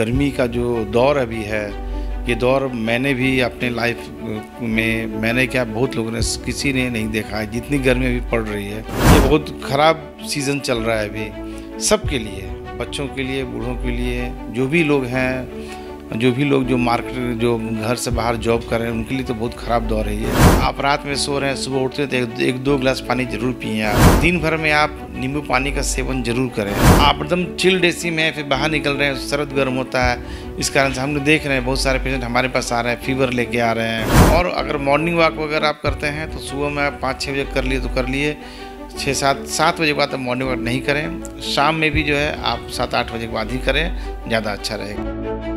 गर्मी का जो दौर अभी है ये दौर मैंने भी अपने लाइफ में मैंने क्या बहुत लोगों ने किसी ने नहीं देखा है जितनी गर्मी अभी पड़ रही है ये बहुत ख़राब सीज़न चल रहा है अभी सबके लिए बच्चों के लिए बूढ़ों के लिए जो भी लोग हैं जो भी लोग जो मार्केट जो घर से बाहर जॉब कर रहे हैं उनके लिए तो बहुत ख़राब दौर है ये आप रात में सो रहे हैं सुबह उठते हैं तो एक, एक दो गिलास पानी जरूर पिए आप दिन भर में आप नींबू पानी का सेवन जरूर करें आप एकदम चिल्ड ए में फिर बाहर निकल रहे हैं सरद गर्म होता है इस कारण से हम लोग देख रहे हैं बहुत सारे पेशेंट हमारे पास आ रहे हैं फीवर लेके आ रहे हैं और अगर मॉर्निंग वॉक वगैरह आप करते हैं तो सुबह में आप पाँच छः बजे कर लिए तो कर लिए छः सात सात बजे के बाद आप मॉर्निंग वॉक नहीं करें शाम में भी जो है आप सात आठ बजे के बाद ही करें ज़्यादा अच्छा रहेगा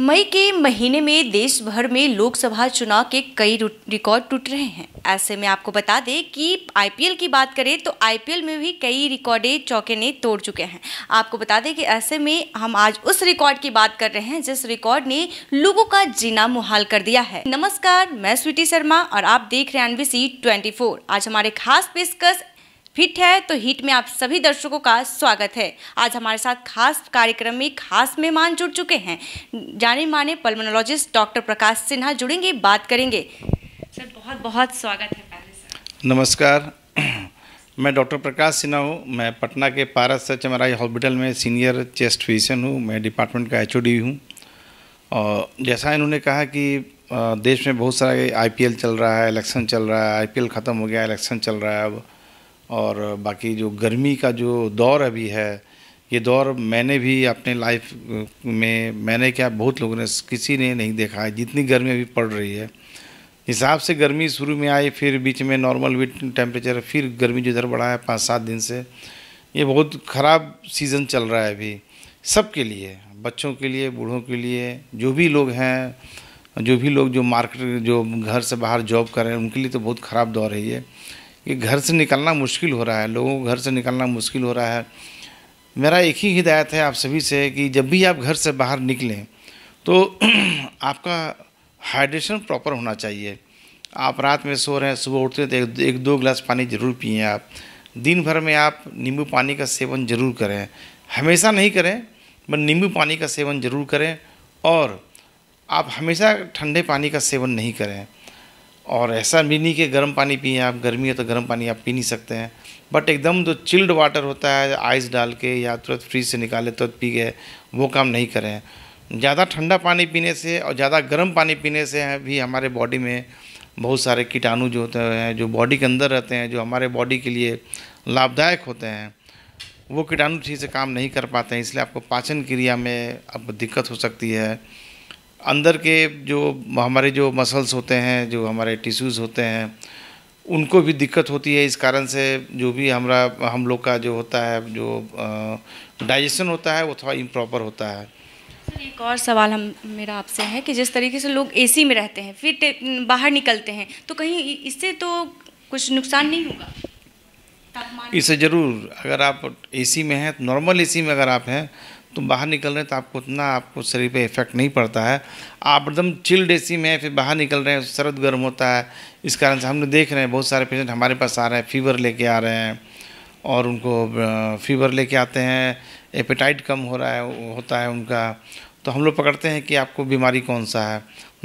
मई के महीने में देश भर में लोकसभा चुनाव के कई रिकॉर्ड टूट रहे हैं ऐसे में आपको बता दें कि आईपीएल की बात करें तो आईपीएल में भी कई रिकॉर्डें चौके ने तोड़ चुके हैं आपको बता दें कि ऐसे में हम आज उस रिकॉर्ड की बात कर रहे हैं जिस रिकॉर्ड ने लोगों का जीना मुहाल कर दिया है नमस्कार मैं स्वीटी शर्मा और आप देख रहे हैं एनबीसी ट्वेंटी आज हमारे खास पेशकश फिट है तो हिट में आप सभी दर्शकों का स्वागत है आज हमारे साथ खास कार्यक्रम में खास मेहमान जुड़ चुके हैं जाने माने पल्मोनोलॉजिस्ट डॉक्टर प्रकाश सिन्हा जुड़ेंगे बात करेंगे सर बहुत बहुत स्वागत है पहले नमस्कार मैं डॉक्टर प्रकाश सिन्हा हूँ मैं पटना के पारस चमराई हॉस्पिटल में सीनियर चेस्ट फिजिशियन हूँ मैं डिपार्टमेंट का एच हूँ और जैसा इन्होंने कहा कि देश में बहुत सारे आईपीएल चल रहा है इलेक्शन चल रहा है आईपीएल ख़त्म हो गया इलेक्शन चल रहा है अब और बाकी जो गर्मी का जो दौर अभी है ये दौर मैंने भी अपने लाइफ में मैंने क्या बहुत लोगों ने किसी ने नहीं देखा है जितनी गर्मी अभी पड़ रही है हिसाब से गर्मी शुरू में आई फिर बीच में नॉर्मल भी टेम्परेचर फिर गर्मी जो इधर बढ़ा है पाँच सात दिन से ये बहुत ख़राब सीज़न चल रहा है अभी सबके लिए बच्चों के लिए बूढ़ों के लिए जो भी लोग हैं जो भी लोग जो मार्केट जो घर से बाहर जॉब कर रहे हैं उनके लिए तो बहुत ख़राब दौर है ये कि घर से निकलना मुश्किल हो रहा है लोगों को घर से निकलना मुश्किल हो रहा है मेरा एक ही हिदायत है आप सभी से कि जब भी आप घर से बाहर निकलें तो आपका हाइड्रेशन प्रॉपर होना चाहिए आप रात में सो रहे हैं सुबह उठते हैं तो एक, दो गिलास पानी ज़रूर पिए आप दिन भर में आप नींबू पानी का सेवन ज़रूर करें हमेशा नहीं करें बट नींबू पानी का सेवन ज़रूर करें और आप हमेशा ठंडे पानी का सेवन नहीं करें और ऐसा भी नहीं कि गर्म पानी पिए आप गर्मी है तो गर्म पानी आप पी नहीं सकते हैं बट एकदम जो चिल्ड वाटर होता है आइस डाल के या तुरंत फ्रीज से निकाले तुरंत पी गए वो काम नहीं करें ज़्यादा ठंडा पानी पीने से और ज़्यादा गर्म पानी पीने से भी हमारे बॉडी में बहुत सारे कीटाणु जो होते हैं जो बॉडी के अंदर रहते हैं जो हमारे बॉडी के लिए लाभदायक होते हैं वो कीटाणु ठीक से काम नहीं कर पाते हैं इसलिए आपको पाचन क्रिया में आपको दिक्कत हो सकती है अंदर के जो हमारे जो मसल्स होते हैं जो हमारे टिश्यूज़ होते हैं उनको भी दिक्कत होती है इस कारण से जो भी हमारा हम लोग का जो होता है जो डाइजेशन होता है वो थोड़ा इम्प्रॉपर होता है एक और सवाल हम मेरा आपसे है कि जिस तरीके से लोग एसी में रहते हैं फिर बाहर निकलते हैं तो कहीं इससे तो कुछ नुकसान नहीं होगा इससे ज़रूर अगर आप एसी में हैं नॉर्मल तो एसी में अगर आप हैं तो बाहर निकल रहे हैं तो आपको उतना आपको शरीर पे इफेक्ट नहीं पड़ता है आप एकदम चिल्ड ए में फिर बाहर निकल रहे हैं सरद गर्म होता है इस कारण से हमने देख रहे हैं बहुत सारे पेशेंट हमारे पास आ रहे हैं फीवर लेके आ रहे हैं और उनको फीवर लेके आते हैं एपेटाइट कम हो रहा है होता है उनका तो हम लोग पकड़ते हैं कि आपको बीमारी कौन सा है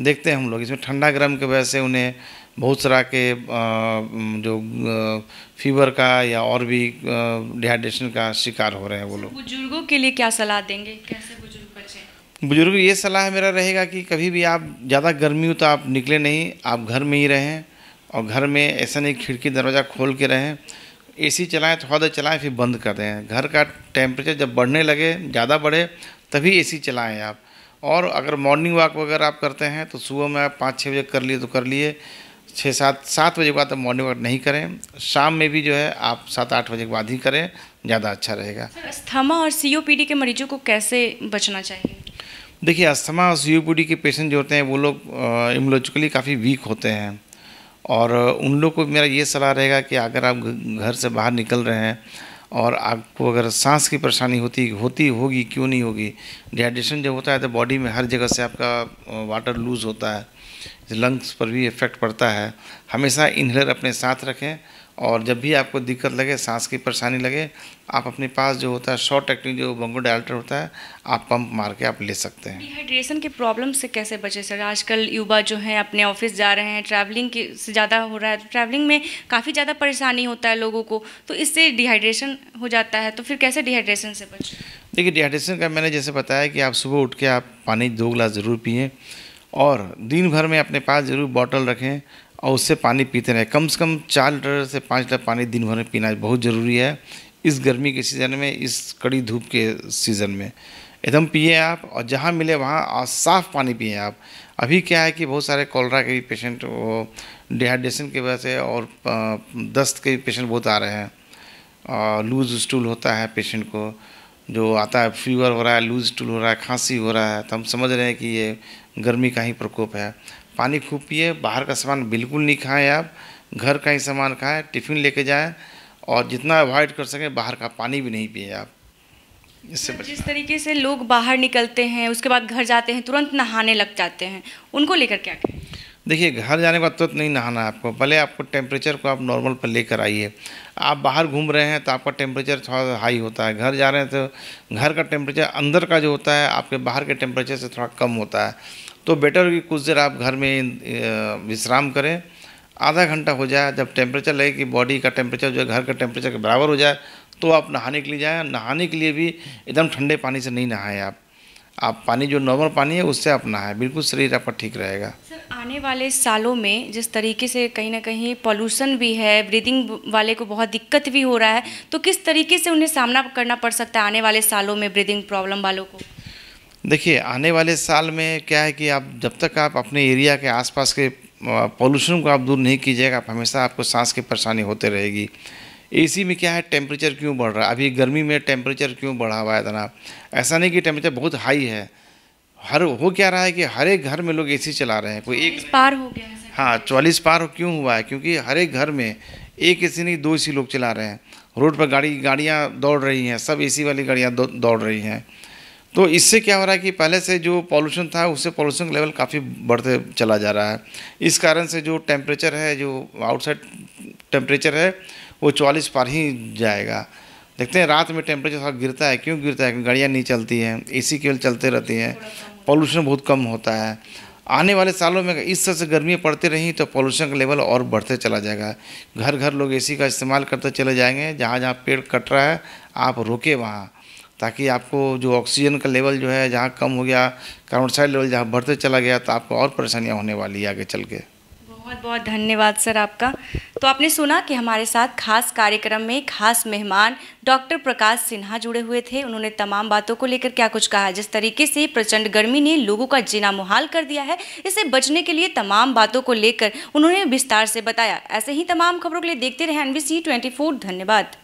देखते हैं हम लोग इसमें ठंडा गर्म की वजह से उन्हें बहुत तरह के जो फीवर का या और भी डिहाइड्रेशन का शिकार हो रहे हैं वो लोग बुजुर्गों के लिए क्या सलाह देंगे कैसे बुजुर्ग बचें बुजुर्ग ये सलाह मेरा रहेगा कि कभी भी आप ज़्यादा गर्मी हो तो आप निकले नहीं आप घर में ही रहें और घर में ऐसा नहीं खिड़की दरवाज़ा खोल के रहें एसी चलाएँ थोड़ा देर चलाएँ फिर बंद कर दें घर का टेम्परेचर जब बढ़ने लगे ज़्यादा बढ़े तभी एसी चलाएँ आप और अगर मॉर्निंग वॉक वगैरह आप करते हैं तो सुबह में आप पाँच छः बजे कर लिए तो कर लिए छः सात सात बजे के बाद आप मॉर्निंग वॉक नहीं करें शाम में भी जो है आप सात आठ बजे के बाद ही करें ज़्यादा अच्छा रहेगा अस्थमा और सीओपीडी के मरीजों को कैसे बचना चाहिए देखिए अस्थमा और सीओपीडी के पेशेंट जो होते हैं वो लोग इमोलॉजिकली काफ़ी वीक होते हैं और उन लोग को मेरा ये सलाह रहेगा कि अगर आप घर से बाहर निकल रहे हैं और आपको अगर सांस की परेशानी होती होती होगी क्यों नहीं होगी डिहाइड्रेशन जब होता है तो बॉडी में हर जगह से आपका वाटर लूज़ होता है लंग्स पर भी इफ़ेक्ट पड़ता है हमेशा इन्हेलर अपने साथ रखें और जब भी आपको दिक्कत लगे सांस की परेशानी लगे आप अपने पास जो होता है शॉर्ट एक्टिंग जो बंगो डायल्टर होता है आप पंप मार के आप ले सकते हैं डिहाइड्रेशन की प्रॉब्लम से कैसे बचे सर आजकल युवा जो हैं अपने ऑफिस जा रहे हैं ट्रैवलिंग की से ज़्यादा हो रहा है तो ट्रैवलिंग में काफ़ी ज़्यादा परेशानी होता है लोगों को तो इससे डिहाइड्रेशन हो जाता है तो फिर कैसे डिहाइड्रेशन से बचे देखिए डिहाइड्रेशन का मैंने जैसे बताया कि आप सुबह उठ के आप पानी दो गिलास ज़रूर पिए और दिन भर में अपने पास ज़रूर बॉटल रखें और उससे पानी पीते रहें कम से कम चार लीटर से पाँच लीटर पानी दिन भर में पीना बहुत ज़रूरी है इस गर्मी के सीज़न में इस कड़ी धूप के सीज़न में एकदम पिए आप और जहाँ मिले वहाँ साफ़ पानी पिए आप अभी क्या है कि बहुत सारे कॉलरा के भी पेशेंट वो डिहाइड्रेशन की वजह से और दस्त के भी पेशेंट बहुत आ रहे हैं लूज़ स्टूल होता है पेशेंट को जो आता है फीवर हो रहा है लूज टूल हो रहा है खांसी हो रहा है तो हम समझ रहे हैं कि ये गर्मी का ही प्रकोप है पानी खूब पिए बाहर का सामान बिल्कुल नहीं खाएं आप घर का ही सामान खाएं टिफ़िन लेके जाएं और जितना अवॉइड कर सकें बाहर का पानी भी नहीं पिए आप इससे जिस तरीके से लोग बाहर निकलते हैं उसके बाद घर जाते हैं तुरंत नहाने लग जाते हैं उनको लेकर क्या कहें देखिए घर जाने के बाद तुरंत तो नहीं नहाना है आपको भले आपको टेम्परेचर को आप नॉर्मल पर लेकर आइए आप बाहर घूम रहे हैं तो आपका टेम्परेचर थोड़ा हाई होता है घर जा रहे हैं तो घर का टेम्परेचर अंदर का जो होता है आपके बाहर के टेम्परेचर से थोड़ा कम होता है तो बेटर होगी कुछ देर आप घर में विश्राम करें आधा घंटा हो जाए जब टेम्परेचर लगे कि बॉडी का टेम्परेचर जो है घर के टेम्परेचर के बराबर हो जाए तो आप नहाने के लिए जाएँ नहाने के लिए भी एकदम ठंडे पानी से नहीं नहाएं आप आप पानी जो नॉर्मल पानी है उससे आप है बिल्कुल शरीर आपका ठीक रहेगा सर आने वाले सालों में जिस तरीके से कहीं ना कहीं पॉल्यूशन भी है ब्रीदिंग वाले को बहुत दिक्कत भी हो रहा है तो किस तरीके से उन्हें सामना करना पड़ सकता है आने वाले सालों में ब्रीदिंग प्रॉब्लम वालों को देखिए आने वाले साल में क्या है कि आप जब तक आप अपने एरिया के आसपास के पॉल्यूशन को आप दूर नहीं कीजिएगा आप हमेशा आपको सांस की परेशानी होते रहेगी एसी में क्या है टेम्परेचर क्यों बढ़ रहा है अभी गर्मी में टेम्परेचर क्यों बढ़ा हुआ है जनाब ऐसा नहीं कि टेम्परेचर बहुत हाई है हर हो क्या रहा है कि हर एक घर में लोग एसी चला रहे हैं कोई एक पार हो गया हाँ चौलीस पार क्यों हुआ है क्योंकि हर एक घर में एक ए नहीं दो ए लोग चला रहे हैं रोड पर गाड़ी गाड़ियाँ दौड़ रही हैं सब ए वाली गाड़ियाँ दौड़ रही हैं तो इससे क्या हो रहा है कि पहले से जो पॉल्यूशन था उससे पॉल्यूशन लेवल काफ़ी बढ़ते चला जा रहा है इस कारण से जो टेम्परेचर है जो आउटसाइड टेम्परेचर है वो चौलीस पार ही जाएगा देखते हैं रात में टेम्परेचर थोड़ा गिरता है क्यों गिरता है क्योंकि गाड़ियाँ नहीं चलती हैं ए सी केवल चलते रहती हैं पॉल्यूशन बहुत कम होता है आने वाले सालों में इस तरह से गर्मी पड़ती रही तो पॉल्यूशन का लेवल और बढ़ते चला जाएगा घर घर लोग एसी का इस्तेमाल करते चले जाएंगे जहाँ जहाँ पेड़ कट रहा है आप रोके वहाँ ताकि आपको जो ऑक्सीजन का लेवल जो है जहाँ कम हो गया कार्बन डाइऑक्साइड लेवल जहाँ बढ़ते चला गया तो आपको और परेशानियाँ होने वाली है आगे चल के बहुत बहुत धन्यवाद सर आपका तो आपने सुना कि हमारे साथ खास कार्यक्रम में खास मेहमान डॉक्टर प्रकाश सिन्हा जुड़े हुए थे उन्होंने तमाम बातों को लेकर क्या कुछ कहा जिस तरीके से प्रचंड गर्मी ने लोगों का जीना मुहाल कर दिया है इससे बचने के लिए तमाम बातों को लेकर उन्होंने विस्तार से बताया ऐसे ही तमाम खबरों के लिए देखते रहे एनबीसी 24 धन्यवाद